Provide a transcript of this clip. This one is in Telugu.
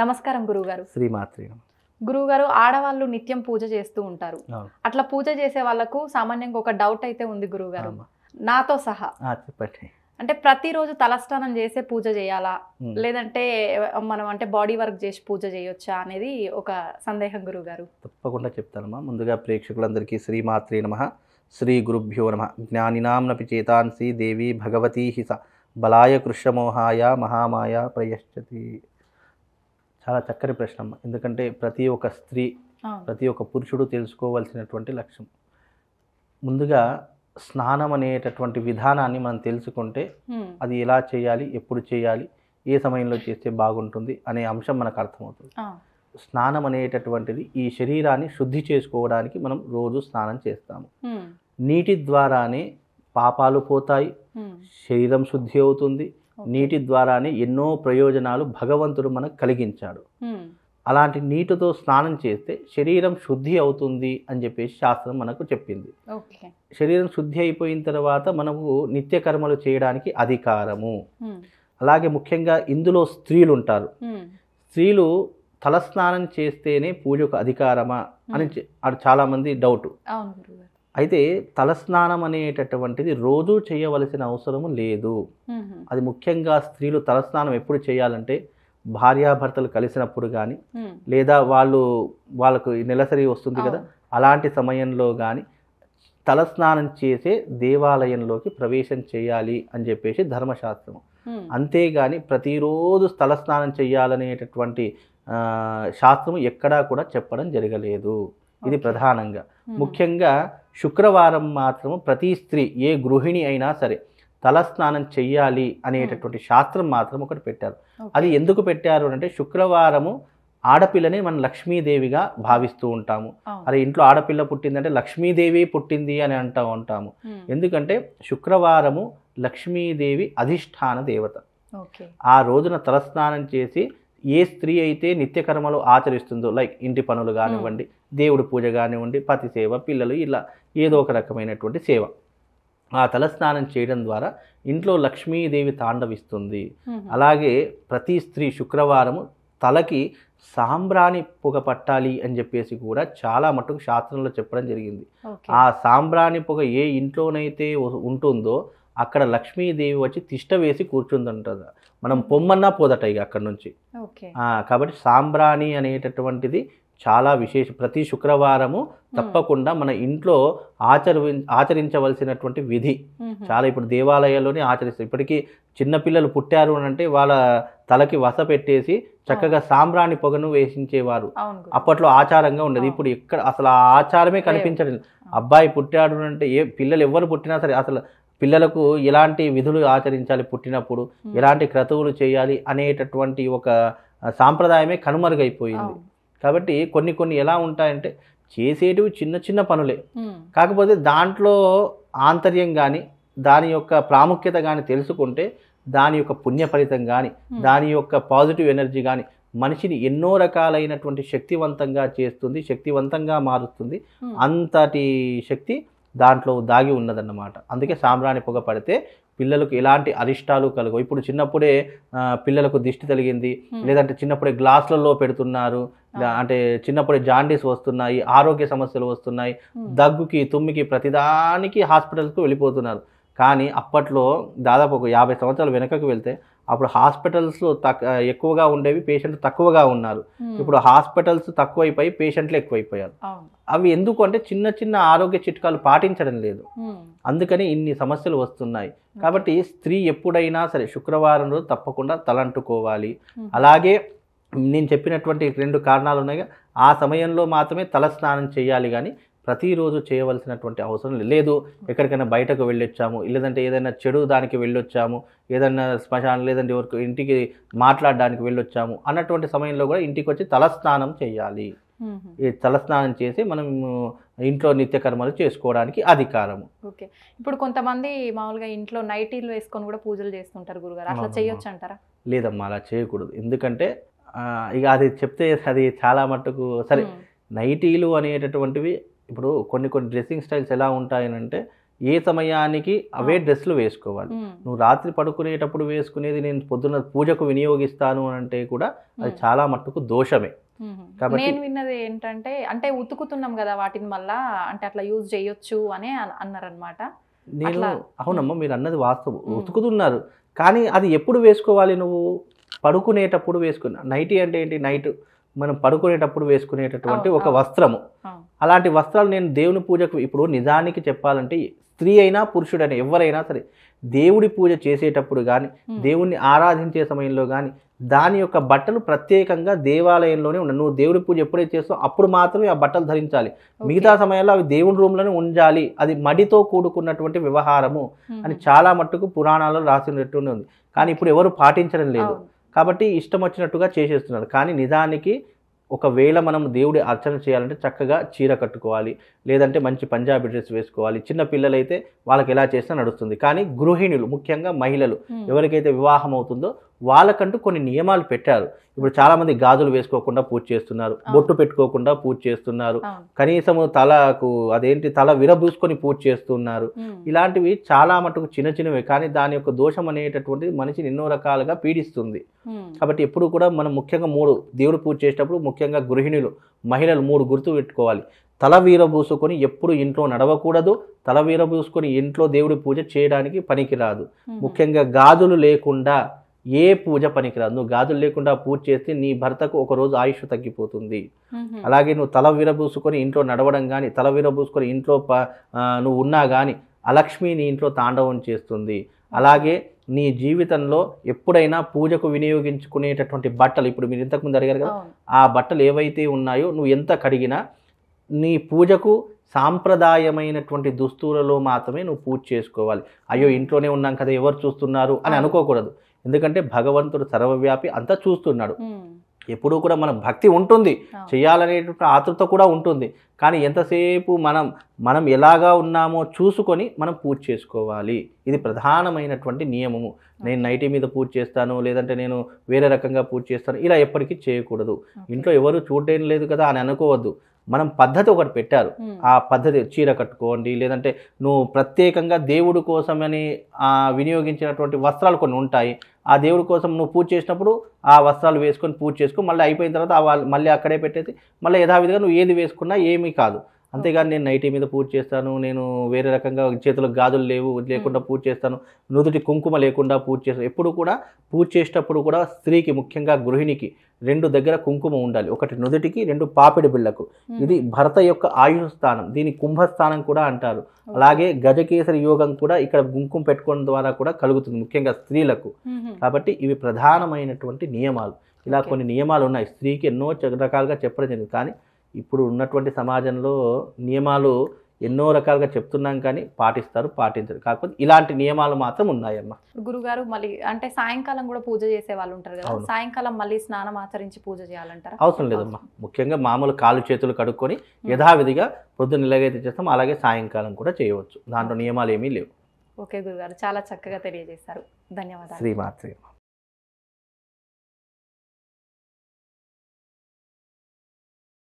నమస్కారం గురువుగారు శ్రీమాత్రి గురువుగారు ఆడవాళ్ళు నిత్యం పూజ చేస్తూ ఉంటారు అట్లా పూజ చేసే వాళ్ళకు సామాన్యంగా ఒక డౌట్ అయితే ఉంది గురువుగారు నాతో సహా చెప్పండి అంటే ప్రతిరోజు తలస్నానం చేసే పూజ చేయాలా లేదంటే మనం అంటే బాడీ వర్క్ చేసి పూజ చేయొచ్చా అనేది ఒక సందేహం గురువుగారు తప్పకుండా చెప్తానమ్మా ముందుగా ప్రేక్షకులందరికీ శ్రీమాత్రి నమ శ్రీ గురుభ్యో నమ జ్ఞానినాంనపి చేతాన్సి దేవి భగవతీ హిస బలాయ కృష్ణమోహాయ మహామాయ ప్రయశ్చతి చాలా చక్కని ప్రశ్న ఎందుకంటే ప్రతి ఒక్క స్త్రీ ప్రతి ఒక్క పురుషుడు తెలుసుకోవాల్సినటువంటి లక్ష్యం ముందుగా స్నానం అనేటటువంటి విధానాన్ని మనం తెలుసుకుంటే అది ఎలా చేయాలి ఎప్పుడు చేయాలి ఏ సమయంలో చేస్తే బాగుంటుంది అనే అంశం మనకు అర్థమవుతుంది స్నానం అనేటటువంటిది ఈ శరీరాన్ని శుద్ధి చేసుకోవడానికి మనం రోజు స్నానం చేస్తాము నీటి ద్వారానే పాపాలు పోతాయి శరీరం శుద్ధి అవుతుంది నీటి ద్వారానే ఎన్నో ప్రయోజనాలు భగవంతుడు మనకు కలిగించాడు అలాంటి నీటితో స్నానం చేస్తే శరీరం శుద్ధి అవుతుంది అని చెప్పేసి శాస్త్రం మనకు చెప్పింది శరీరం శుద్ధి అయిపోయిన తర్వాత మనము నిత్య కర్మలు చేయడానికి అధికారము అలాగే ముఖ్యంగా ఇందులో స్త్రీలు ఉంటారు స్త్రీలు తలస్నానం చేస్తేనే పూజకు అధికారమా అని చాలామంది డౌట్ అయితే తలస్నానం అనేటటువంటిది రోజు చేయవలసిన అవసరము లేదు అది ముఖ్యంగా స్త్రీలు తలస్నానం ఎప్పుడు చేయాలంటే భార్యాభర్తలు కలిసినప్పుడు కానీ లేదా వాళ్ళు వాళ్ళకు నెలసరి వస్తుంది కదా అలాంటి సమయంలో కానీ తలస్నానం చేసే దేవాలయంలోకి ప్రవేశం చేయాలి అని చెప్పేసి ధర్మశాస్త్రం అంతేగాని ప్రతిరోజు తలస్నానం చేయాలనేటటువంటి శాస్త్రం ఎక్కడా కూడా చెప్పడం జరగలేదు ఇది ప్రధానంగా ముఖ్యంగా శుక్రవారం మాత్రము ప్రతి స్త్రీ ఏ గృహిణి అయినా సరే తల స్నానం చెయ్యాలి అనేటటువంటి శాస్త్రం మాత్రం ఒకటి పెట్టారు అది ఎందుకు పెట్టారు అంటే శుక్రవారము ఆడపిల్లని మనం లక్ష్మీదేవిగా భావిస్తూ ఉంటాము అరే ఇంట్లో ఆడపిల్ల పుట్టిందంటే లక్ష్మీదేవి పుట్టింది అని అంటూ ఉంటాము ఎందుకంటే శుక్రవారము లక్ష్మీదేవి అధిష్టాన దేవత ఆ రోజున తలస్నానం చేసి ఏ స్త్రీ అయితే నిత్యకర్మలు ఆచరిస్తుందో లైక్ ఇంటి పనులు కానివ్వండి దేవుడి పూజ కానివ్వండి పతి సేవ పిల్లలు ఇలా ఏదో ఒక రకమైనటువంటి సేవ ఆ తలస్నానం చేయడం ద్వారా ఇంట్లో లక్ష్మీదేవి తాండవిస్తుంది అలాగే ప్రతి స్త్రీ శుక్రవారము తలకి సాంబ్రాణి పొగ పట్టాలి అని చెప్పేసి కూడా చాలా మటుకు శాస్త్రంలో చెప్పడం జరిగింది ఆ సాంబ్రాణి పొగ ఏ ఇంట్లోనైతే ఉంటుందో అక్కడ లక్ష్మీదేవి వచ్చి తిష్ట వేసి కూర్చుందంటది మనం పొమ్మన్నా పోదట ఇక అక్కడ నుంచి కాబట్టి సాంబ్రాణి అనేటటువంటిది చాలా విశేష ప్రతి శుక్రవారము తప్పకుండా మన ఇంట్లో ఆచరి ఆచరించవలసినటువంటి విధి చాలా ఇప్పుడు దేవాలయాల్లోనే ఆచరిస్తారు ఇప్పటికీ చిన్నపిల్లలు పుట్టారు అని అంటే వాళ్ళ తలకి వస పెట్టేసి చక్కగా సాంబ్రాణి పొగను వేసించేవారు అప్పట్లో ఆచారంగా ఉండేది ఇప్పుడు ఎక్కడ అసలు ఆ ఆచారమే కనిపించడం అబ్బాయి పుట్టాడు అంటే ఏ పిల్లలు ఎవరు పుట్టినా సరే అసలు పిల్లలకు ఎలాంటి విధులు ఆచరించాలి పుట్టినప్పుడు ఎలాంటి క్రతువులు చేయాలి అనేటటువంటి ఒక సాంప్రదాయమే కనుమరుగైపోయింది కాబట్టి కొన్ని కొన్ని ఎలా ఉంటాయంటే చేసేటివి చిన్న చిన్న పనులే కాకపోతే దాంట్లో ఆంతర్యం కానీ దాని యొక్క ప్రాముఖ్యత కానీ తెలుసుకుంటే దాని యొక్క పుణ్య ఫలితం కానీ దాని యొక్క పాజిటివ్ ఎనర్జీ కానీ మనిషిని ఎన్నో రకాలైనటువంటి శక్తివంతంగా చేస్తుంది శక్తివంతంగా మారుస్తుంది అంతటి శక్తి దాంట్లో దాగి ఉన్నదన్నమాట అందుకే సాంబ్రాణి పొగ పడితే పిల్లలకు ఎలాంటి అరిష్టాలు కలుగు ఇప్పుడు చిన్నప్పుడే పిల్లలకు దిష్టి తగిలింది లేదంటే చిన్నప్పుడే గ్లాసులలో పెడుతున్నారు అంటే చిన్నప్పుడే జాండీస్ వస్తున్నాయి ఆరోగ్య సమస్యలు వస్తున్నాయి దగ్గుకి తుమ్మికి ప్రతిదానికి హాస్పిటల్కి వెళ్ళిపోతున్నారు కానీ అప్పట్లో దాదాపు ఒక యాభై సంవత్సరాలు వెనకకు వెళ్తే అప్పుడు హాస్పిటల్స్లో తక్ ఎక్కువగా ఉండేవి పేషెంట్లు తక్కువగా ఉన్నారు ఇప్పుడు హాస్పిటల్స్ తక్కువైపోయి పేషెంట్లు ఎక్కువైపోయారు అవి ఎందుకు అంటే చిన్న చిన్న ఆరోగ్య చిట్కాలు పాటించడం లేదు అందుకని ఇన్ని సమస్యలు వస్తున్నాయి కాబట్టి స్త్రీ ఎప్పుడైనా సరే శుక్రవారం రోజు తప్పకుండా తలంటుకోవాలి అలాగే నేను చెప్పినటువంటి రెండు కారణాలు ఉన్నాయి ఆ సమయంలో మాత్రమే తల స్నానం చేయాలి కానీ ప్రతిరోజు చేయవలసినటువంటి అవసరం లేదు ఎక్కడికైనా బయటకు వెళ్ళొచ్చాము లేదంటే ఏదైనా చెడు దానికి వెళ్ళొచ్చాము ఏదైనా శ్మశానం లేదంటే ఎవరికి ఇంటికి మాట్లాడడానికి వెళ్ళొచ్చాము అన్నటువంటి సమయంలో కూడా ఇంటికి వచ్చి తలస్నానం చేయాలి ఈ తలస్నానం చేసి మనం ఇంట్లో నిత్యకర్మలు చేసుకోవడానికి అధికారము ఓకే ఇప్పుడు కొంతమంది మామూలుగా ఇంట్లో నైటీలు వేసుకొని కూడా పూజలు చేస్తుంటారు గురుగారు అట్లా చేయొచ్చు అంటారా లేదమ్మా అలా చేయకూడదు ఎందుకంటే ఇక అది చెప్తే అది చాలా మట్టుకు సరే నైటీలు అనేటటువంటివి ఇప్పుడు కొన్ని కొన్ని డ్రెస్సింగ్ స్టైల్స్ ఎలా ఉంటాయనంటే ఏ సమయానికి అవే డ్రెస్సులు వేసుకోవాలి నువ్వు రాత్రి పడుకునేటప్పుడు వేసుకునేది నేను పొద్దున్న పూజకు వినియోగిస్తాను అని అంటే కూడా అది చాలా మట్టుకు దోషమే నేను విన్నది ఏంటంటే అంటే ఉతుకుతున్నాం కదా వాటిని మళ్ళా అంటే అట్లా యూజ్ చేయొచ్చు అని అన్నారనమాట నేను అవునమ్మా మీరు అన్నది వాస్తవం ఉతుకుతున్నారు కానీ అది ఎప్పుడు వేసుకోవాలి నువ్వు పడుకునేటప్పుడు వేసుకున్నా నైటీ అంటే ఏంటి నైట్ మనం పడుకునేటప్పుడు వేసుకునేటటువంటి ఒక వస్త్రము అలాంటి వస్త్రాలు నేను దేవుని పూజకు ఇప్పుడు నిజానికి చెప్పాలంటే స్త్రీ అయినా పురుషుడైనా ఎవరైనా సరే దేవుడి పూజ చేసేటప్పుడు కానీ దేవుణ్ణి ఆరాధించే సమయంలో కానీ దాని యొక్క బట్టలు ప్రత్యేకంగా దేవాలయంలోనే ఉండాలి నువ్వు దేవుడి పూజ ఎప్పుడైతే చేస్తావు అప్పుడు మాత్రమే ఆ బట్టలు ధరించాలి మిగతా సమయంలో అవి దేవుడి రూమ్లోనే ఉంచాలి అది మడితో కూడుకున్నటువంటి వ్యవహారము అని చాలా మట్టుకు పురాణాలలో రాసినట్టు ఉంది కానీ ఇప్పుడు ఎవరు పాటించడం లేదు కాబట్టి ఇష్టం వచ్చినట్టుగా చేసేస్తున్నారు కానీ నిజానికి ఒకవేళ మనం దేవుడి అర్చన చేయాలంటే చక్కగా చీర కట్టుకోవాలి లేదంటే మంచి పంజాబీ డ్రెస్ వేసుకోవాలి చిన్న పిల్లలైతే వాళ్ళకి ఎలా చేసినా నడుస్తుంది కానీ గృహిణులు ముఖ్యంగా మహిళలు ఎవరికైతే వివాహం అవుతుందో వాళ్ళకంటూ కొన్ని నియమాలు పెట్టారు ఇప్పుడు చాలా మంది గాజులు వేసుకోకుండా పూజ చేస్తున్నారు బొట్టు పెట్టుకోకుండా పూజ చేస్తున్నారు కనీసం తలకు అదేంటి తల విరబూసుకొని పూజ చేస్తున్నారు ఇలాంటివి చాలా మటుకు చిన్న చిన్నవి కానీ దాని యొక్క దోషం అనేటటువంటిది మనిషిని ఎన్నో రకాలుగా పీడిస్తుంది కాబట్టి ఎప్పుడు కూడా మనం ముఖ్యంగా మూడు దేవుడు పూజ చేసేటప్పుడు ముఖ్యంగా గృహిణులు మహిళలు మూడు గుర్తు పెట్టుకోవాలి తల వీరబూసుకొని ఎప్పుడు ఇంట్లో నడవకూడదు తల వీరబూసుకొని ఇంట్లో దేవుడి పూజ చేయడానికి పనికిరాదు ముఖ్యంగా గాజులు లేకుండా ఏ పూజ పనికిరాదు నువ్వు గాజులు లేకుండా పూజ చేస్తే నీ భర్తకు ఒక రోజు ఆయుష్ తగ్గిపోతుంది అలాగే నువ్వు తల విరబూసుకొని ఇంట్లో నడవడం కానీ తల విరబూసుకొని ఇంట్లో నువ్వు ఉన్నా కానీ అలక్ష్మి నీ ఇంట్లో తాండవం చేస్తుంది అలాగే నీ జీవితంలో ఎప్పుడైనా పూజకు వినియోగించుకునేటటువంటి బట్టలు ఇప్పుడు మీరు ఇంతకుముందు అడిగారు కదా ఆ బట్టలు ఏవైతే ఉన్నాయో నువ్వు ఎంత కడిగినా నీ పూజకు సాంప్రదాయమైనటువంటి దుస్తువులలో మాత్రమే నువ్వు పూజ చేసుకోవాలి అయ్యో ఇంట్లోనే ఉన్నాం కదా ఎవరు చూస్తున్నారు అని అనుకోకూడదు ఎందుకంటే భగవంతుడు సర్వవ్యాపి అంతా చూస్తున్నాడు ఎప్పుడూ కూడా మనం భక్తి ఉంటుంది చేయాలనేటువంటి ఆతృత కూడా ఉంటుంది కానీ ఎంతసేపు మనం మనం ఎలాగా ఉన్నామో చూసుకొని మనం పూజ చేసుకోవాలి ఇది ప్రధానమైనటువంటి నియమము నేను నైటీ మీద పూజ చేస్తాను లేదంటే నేను వేరే రకంగా పూజ చేస్తాను ఇలా ఎప్పటికీ చేయకూడదు ఇంట్లో ఎవరు చూడటం లేదు కదా అని అనుకోవద్దు మనం పద్ధతి ఒకటి పెట్టారు ఆ పద్ధతి చీర కట్టుకోండి లేదంటే నువ్వు ప్రత్యేకంగా దేవుడు కోసమని వినియోగించినటువంటి వస్త్రాలు కొన్ని ఉంటాయి ఆ దేవుడి కోసం నువ్వు పూజ చేసినప్పుడు ఆ వస్త్రాలు వేసుకొని పూజ చేసుకో మళ్ళీ అయిపోయిన తర్వాత మళ్ళీ అక్కడే పెట్టేసి మళ్ళీ యథావిధిగా నువ్వు ఏది వేసుకున్నా ఏమీ కాదు అంతేగాని నేను నైటీ మీద పూజ చేస్తాను నేను వేరే రకంగా చేతిలో గాజులు లేవు లేకుండా పూజ చేస్తాను నుదుటి కుంకుమ లేకుండా పూజ చేస్తాను ఎప్పుడు కూడా పూజ చేసేటప్పుడు కూడా స్త్రీకి ముఖ్యంగా గృహిణికి రెండు దగ్గర కుంకుమ ఉండాలి ఒకటి నుదుటికి రెండు పాపిడి బిళ్ళకు ఇది భర్త యొక్క ఆయుష స్థానం దీని కుంభస్థానం కూడా అంటారు అలాగే గజకేసరి యోగం కూడా ఇక్కడ కుంకుమ పెట్టుకోవడం ద్వారా కూడా కలుగుతుంది ముఖ్యంగా స్త్రీలకు కాబట్టి ఇవి ప్రధానమైనటువంటి నియమాలు ఇలా కొన్ని నియమాలు ఉన్నాయి స్త్రీకి ఎన్నో రకాలుగా చెప్పడం జరిగింది కానీ ఇప్పుడు ఉన్నటువంటి సమాజంలో నియమాలు ఎన్నో రకాలుగా చెప్తున్నాం కానీ పాటిస్తారు పాటించరు కాకపోతే ఇలాంటి నియమాలు మాత్రం ఉన్నాయమ్మా గురుగారు మళ్ళీ అంటే సాయంకాలం కూడా పూజ చేసే వాళ్ళు ఉంటారు కదా సాయంకాలం మళ్ళీ స్నానం ఆచరించి పూజ చేయాలంటారు అవసరం లేదమ్మా ముఖ్యంగా మామూలు కాలు చేతులు కడుక్కొని యథావిధిగా పొద్దున్న ఎలాగైతే చేస్తాం అలాగే సాయంకాలం కూడా చేయవచ్చు దాంట్లో నియమాలు ఏమీ లేవు ఓకే గురుగారు చాలా చక్కగా తెలియజేశారు ధన్యవాదాలు శ్రీమాత్రి